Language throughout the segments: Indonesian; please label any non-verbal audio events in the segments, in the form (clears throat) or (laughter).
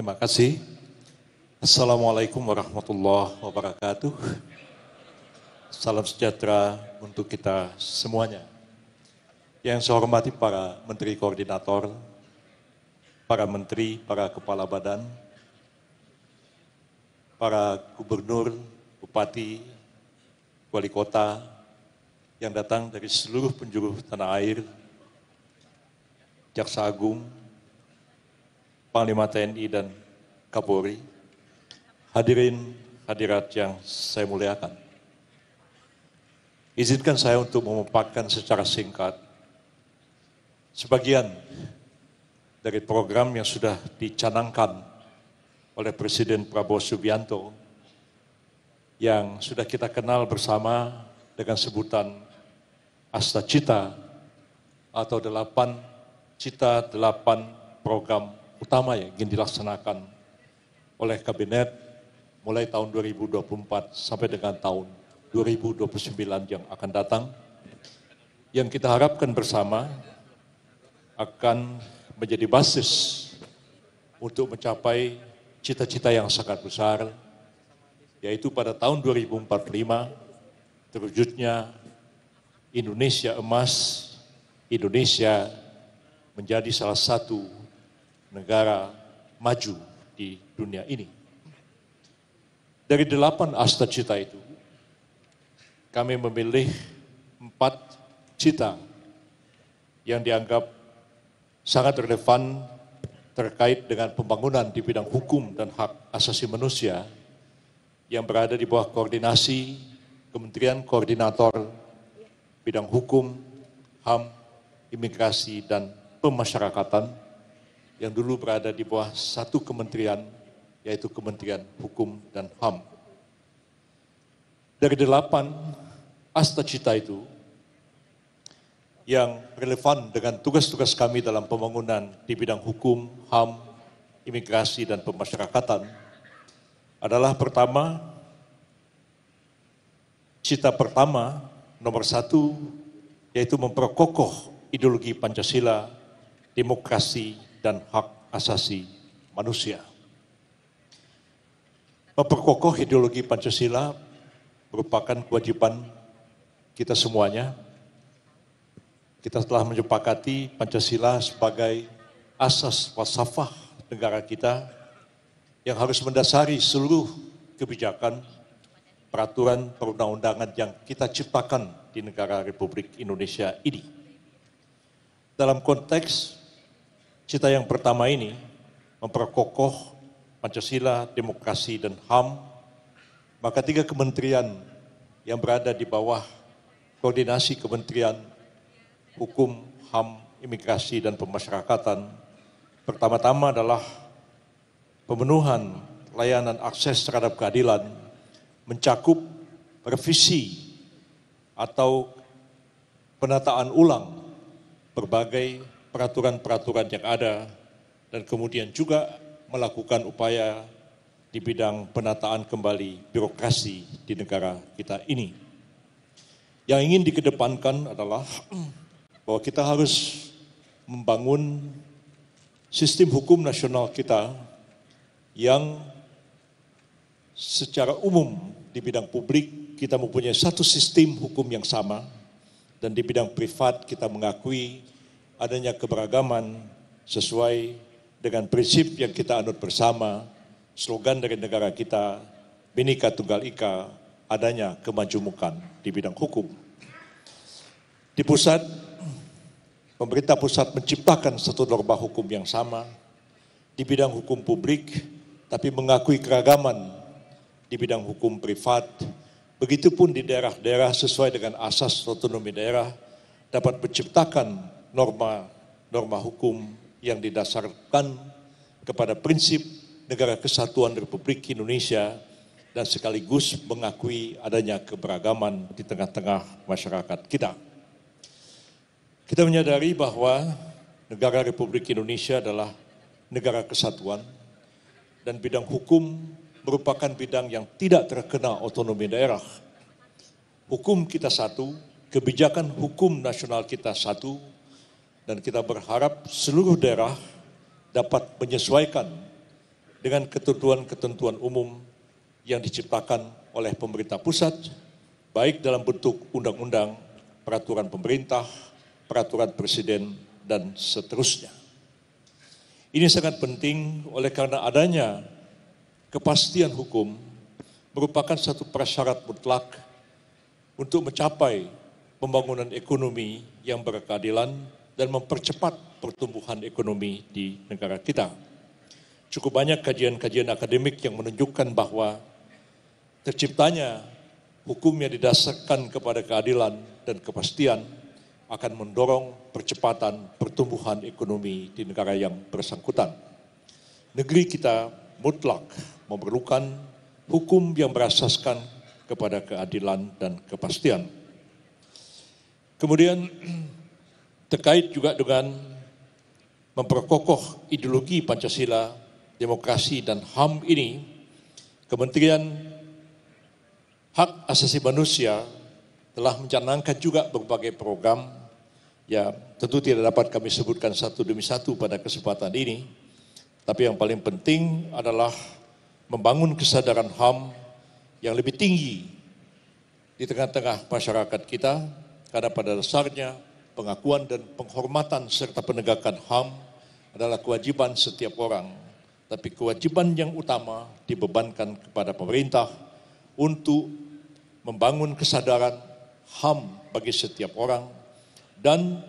Terima kasih. Assalamualaikum warahmatullahi wabarakatuh. Salam sejahtera untuk kita semuanya. Yang saya hormati para menteri koordinator, para menteri, para kepala badan, para gubernur, bupati, wali kota yang datang dari seluruh penjuru tanah air, Jaksa Agung, Panglima TNI dan Kapolri, hadirin hadirat yang saya muliakan. Izinkan saya untuk memaparkan secara singkat sebagian dari program yang sudah dicanangkan oleh Presiden Prabowo Subianto yang sudah kita kenal bersama dengan sebutan Asta Cita atau delapan cita delapan program utama yang ingin dilaksanakan oleh Kabinet mulai tahun 2024 sampai dengan tahun 2029 yang akan datang, yang kita harapkan bersama akan menjadi basis untuk mencapai cita-cita yang sangat besar, yaitu pada tahun 2045 terwujudnya Indonesia emas, Indonesia menjadi salah satu negara maju di dunia ini. Dari delapan asta cita itu, kami memilih empat cita yang dianggap sangat relevan terkait dengan pembangunan di bidang hukum dan hak asasi manusia yang berada di bawah koordinasi Kementerian Koordinator Bidang Hukum, HAM, Imigrasi, dan Pemasyarakatan yang dulu berada di bawah satu kementerian, yaitu Kementerian Hukum dan HAM. Dari delapan asta cita itu, yang relevan dengan tugas-tugas kami dalam pembangunan di bidang hukum, HAM, imigrasi, dan pemasyarakatan adalah pertama, cita pertama nomor satu yaitu memperkokoh ideologi Pancasila, demokrasi, dan hak asasi manusia. Memperkokoh ideologi Pancasila merupakan kewajiban kita semuanya. Kita telah menyepakati Pancasila sebagai asas wasafah negara kita yang harus mendasari seluruh kebijakan, peraturan perundang-undangan yang kita ciptakan di negara Republik Indonesia ini. Dalam konteks Cita yang pertama ini memperkokoh Pancasila, demokrasi, dan HAM, maka tiga kementerian yang berada di bawah koordinasi Kementerian Hukum, HAM, Imigrasi, dan Pemasyarakatan, pertama-tama adalah pemenuhan layanan akses terhadap keadilan mencakup revisi atau penataan ulang berbagai peraturan-peraturan yang ada dan kemudian juga melakukan upaya di bidang penataan kembali birokrasi di negara kita ini. Yang ingin dikedepankan adalah (clears throat) bahwa kita harus membangun sistem hukum nasional kita yang secara umum di bidang publik kita mempunyai satu sistem hukum yang sama dan di bidang privat kita mengakui adanya keberagaman sesuai dengan prinsip yang kita anut bersama, slogan dari negara kita, binika Tunggal Ika, adanya kemajumukan di bidang hukum. Di pusat, pemerintah pusat menciptakan satu norma hukum yang sama di bidang hukum publik, tapi mengakui keragaman di bidang hukum privat, Begitupun di daerah-daerah sesuai dengan asas otonomi daerah dapat menciptakan norma-norma hukum yang didasarkan kepada prinsip negara kesatuan Republik Indonesia dan sekaligus mengakui adanya keberagaman di tengah-tengah masyarakat kita. Kita menyadari bahwa negara Republik Indonesia adalah negara kesatuan dan bidang hukum merupakan bidang yang tidak terkena otonomi daerah. Hukum kita satu, kebijakan hukum nasional kita satu, dan kita berharap seluruh daerah dapat menyesuaikan dengan ketentuan-ketentuan umum yang diciptakan oleh pemerintah pusat, baik dalam bentuk undang-undang, peraturan pemerintah, peraturan presiden, dan seterusnya. Ini sangat penting oleh karena adanya kepastian hukum merupakan satu prasyarat mutlak untuk mencapai pembangunan ekonomi yang berkeadilan dan mempercepat pertumbuhan ekonomi di negara kita. Cukup banyak kajian-kajian akademik yang menunjukkan bahwa terciptanya hukum yang didasarkan kepada keadilan dan kepastian akan mendorong percepatan pertumbuhan ekonomi di negara yang bersangkutan. Negeri kita mutlak memerlukan hukum yang berasaskan kepada keadilan dan kepastian. Kemudian (clears throat) terkait juga dengan memperkokoh ideologi Pancasila, demokrasi, dan HAM ini, Kementerian Hak Asasi Manusia telah mencanangkan juga berbagai program, ya tentu tidak dapat kami sebutkan satu demi satu pada kesempatan ini, tapi yang paling penting adalah membangun kesadaran HAM yang lebih tinggi di tengah-tengah masyarakat kita, karena pada dasarnya pengakuan dan penghormatan serta penegakan HAM adalah kewajiban setiap orang, tapi kewajiban yang utama dibebankan kepada pemerintah untuk membangun kesadaran HAM bagi setiap orang dan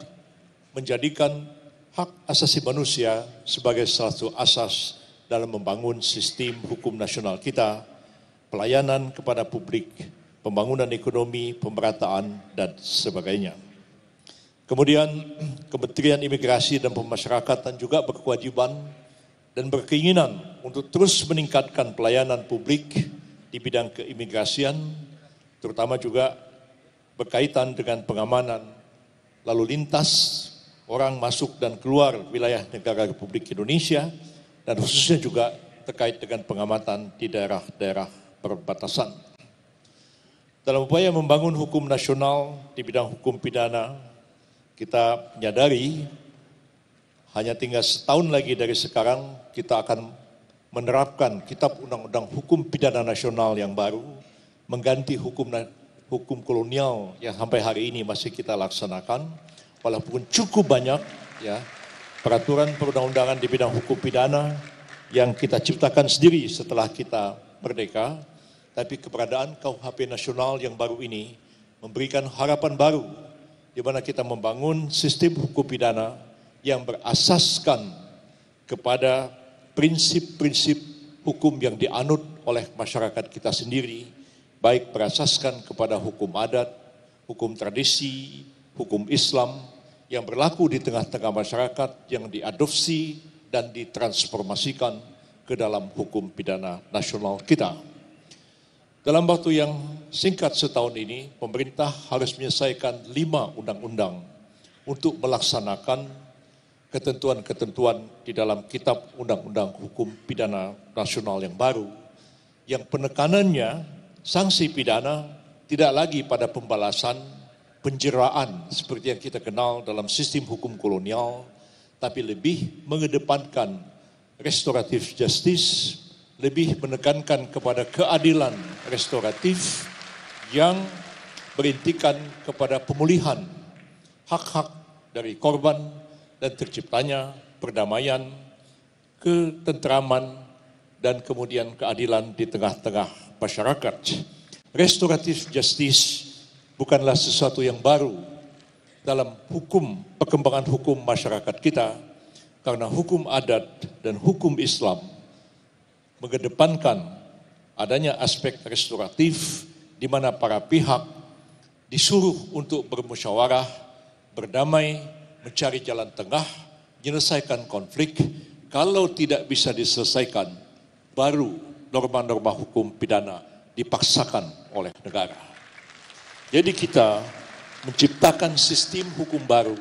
menjadikan hak asasi manusia sebagai salah satu asas dalam membangun sistem hukum nasional kita, pelayanan kepada publik, pembangunan ekonomi, pemerataan, dan sebagainya. Kemudian Kementerian Imigrasi dan Pemasyarakatan juga berkewajiban dan berkeinginan untuk terus meningkatkan pelayanan publik di bidang keimigrasian, terutama juga berkaitan dengan pengamanan lalu lintas orang masuk dan keluar wilayah negara Republik Indonesia, dan khususnya juga terkait dengan pengamatan di daerah-daerah perbatasan. Dalam upaya membangun hukum nasional di bidang hukum pidana, kita menyadari hanya tinggal setahun lagi dari sekarang kita akan menerapkan Kitab Undang-Undang Hukum Pidana Nasional yang baru mengganti hukum hukum kolonial yang sampai hari ini masih kita laksanakan walaupun cukup banyak ya peraturan perundang-undangan di bidang hukum pidana yang kita ciptakan sendiri setelah kita merdeka tapi keberadaan KUHP nasional yang baru ini memberikan harapan baru di mana kita membangun sistem hukum pidana yang berasaskan kepada prinsip-prinsip hukum yang dianut oleh masyarakat kita sendiri, baik berasaskan kepada hukum adat, hukum tradisi, hukum Islam yang berlaku di tengah-tengah masyarakat yang diadopsi dan ditransformasikan ke dalam hukum pidana nasional kita. Dalam waktu yang singkat setahun ini, pemerintah harus menyelesaikan lima undang-undang untuk melaksanakan ketentuan-ketentuan di dalam Kitab Undang-Undang Hukum Pidana Nasional yang baru, yang penekanannya sanksi pidana tidak lagi pada pembalasan penjeraan seperti yang kita kenal dalam sistem hukum kolonial, tapi lebih mengedepankan restoratif justice, lebih menekankan kepada keadilan restoratif yang berintikan kepada pemulihan hak-hak dari korban dan terciptanya perdamaian, ketenteraman dan kemudian keadilan di tengah-tengah masyarakat. Restoratif justice bukanlah sesuatu yang baru dalam hukum perkembangan hukum masyarakat kita karena hukum adat dan hukum Islam mengedepankan adanya aspek restoratif di mana para pihak disuruh untuk bermusyawarah, berdamai, mencari jalan tengah, menyelesaikan konflik. Kalau tidak bisa diselesaikan, baru norma-norma hukum pidana dipaksakan oleh negara. Jadi kita menciptakan sistem hukum baru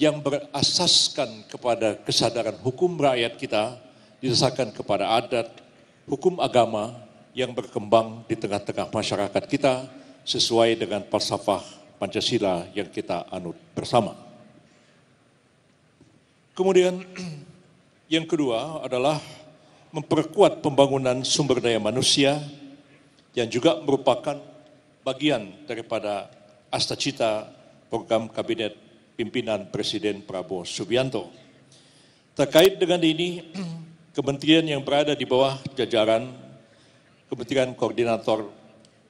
yang berasaskan kepada kesadaran hukum rakyat kita, didasarkan kepada adat, hukum agama yang berkembang di tengah-tengah masyarakat kita sesuai dengan falsafah Pancasila yang kita anut bersama. Kemudian (clears throat) yang kedua adalah memperkuat pembangunan sumber daya manusia yang juga merupakan bagian daripada astacita program kabinet pimpinan Presiden Prabowo Subianto. Terkait dengan ini, (clears throat) kementerian yang berada di bawah jajaran Kementerian Koordinator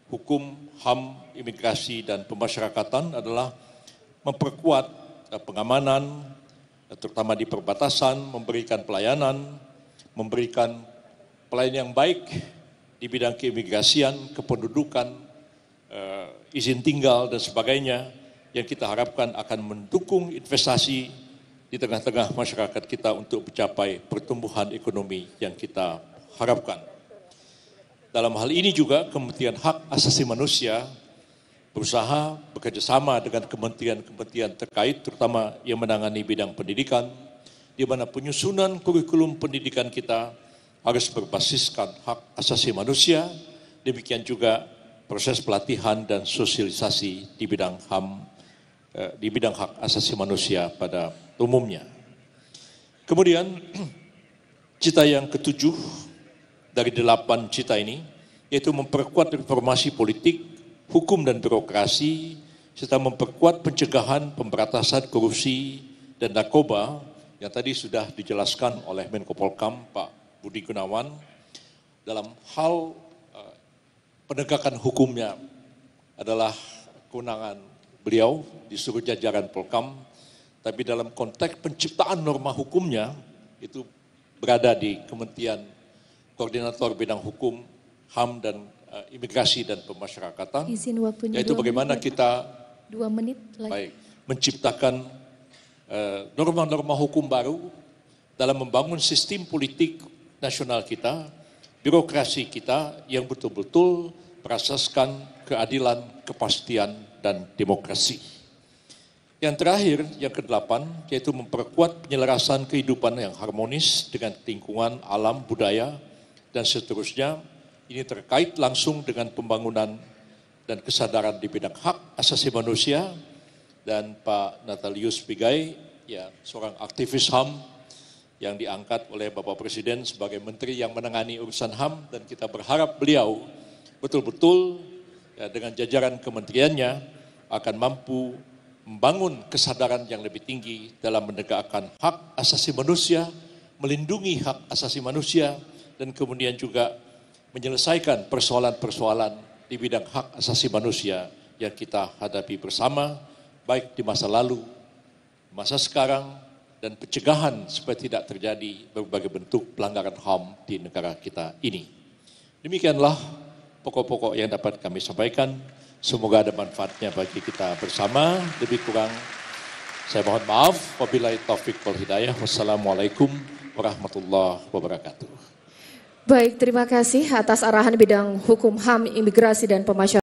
Hukum, HAM, Imigrasi, dan Pemasyarakatan adalah memperkuat eh, pengamanan, eh, terutama di perbatasan, memberikan pelayanan, memberikan pelayanan yang baik di bidang keimigrasian, kependudukan, eh, izin tinggal, dan sebagainya yang kita harapkan akan mendukung investasi di tengah-tengah masyarakat kita untuk mencapai pertumbuhan ekonomi yang kita harapkan. Dalam hal ini juga Kementerian Hak Asasi Manusia berusaha bekerjasama dengan kementerian-kementerian terkait, terutama yang menangani bidang pendidikan, di mana penyusunan kurikulum pendidikan kita harus berbasiskan hak asasi manusia, demikian juga proses pelatihan dan sosialisasi di bidang HAM, eh, di bidang hak asasi manusia pada umumnya. Kemudian (clears throat) cita yang ketujuh dari delapan cita ini yaitu memperkuat reformasi politik, hukum dan birokrasi serta memperkuat pencegahan pemberantasan korupsi dan narkoba yang tadi sudah dijelaskan oleh Menko Polkam Pak Budi Gunawan dalam hal eh, penegakan hukumnya adalah kewenangan beliau di seluruh jajaran Polkam tapi dalam konteks penciptaan norma hukumnya itu berada di Kementerian Koordinator Bidang Hukum, HAM dan uh, Imigrasi dan Pemasyarakatan. Izin waktunya yaitu bagaimana menit, kita dua menit lagi. baik menciptakan eh, norma-norma uh, hukum baru dalam membangun sistem politik nasional kita, birokrasi kita yang betul-betul merasaskan keadilan, kepastian dan demokrasi. Yang terakhir, yang kedelapan, yaitu memperkuat penyelarasan kehidupan yang harmonis dengan lingkungan, alam, budaya, dan seterusnya. Ini terkait langsung dengan pembangunan dan kesadaran di bidang hak asasi manusia. Dan Pak Natalius Pigai, ya seorang aktivis HAM yang diangkat oleh Bapak Presiden sebagai menteri yang menangani urusan HAM dan kita berharap beliau betul-betul ya, dengan jajaran kementeriannya akan mampu membangun kesadaran yang lebih tinggi dalam menegakkan hak asasi manusia, melindungi hak asasi manusia, dan kemudian juga menyelesaikan persoalan-persoalan di bidang hak asasi manusia yang kita hadapi bersama, baik di masa lalu, masa sekarang, dan pencegahan supaya tidak terjadi berbagai bentuk pelanggaran HAM di negara kita ini. Demikianlah pokok-pokok yang dapat kami sampaikan. Semoga ada manfaatnya bagi kita bersama. Lebih kurang saya mohon maaf. Wabillahi taufik wal hidayah. Wassalamualaikum warahmatullahi wabarakatuh. Baik, terima kasih atas arahan bidang hukum HAM, imigrasi dan pemasyarakatan.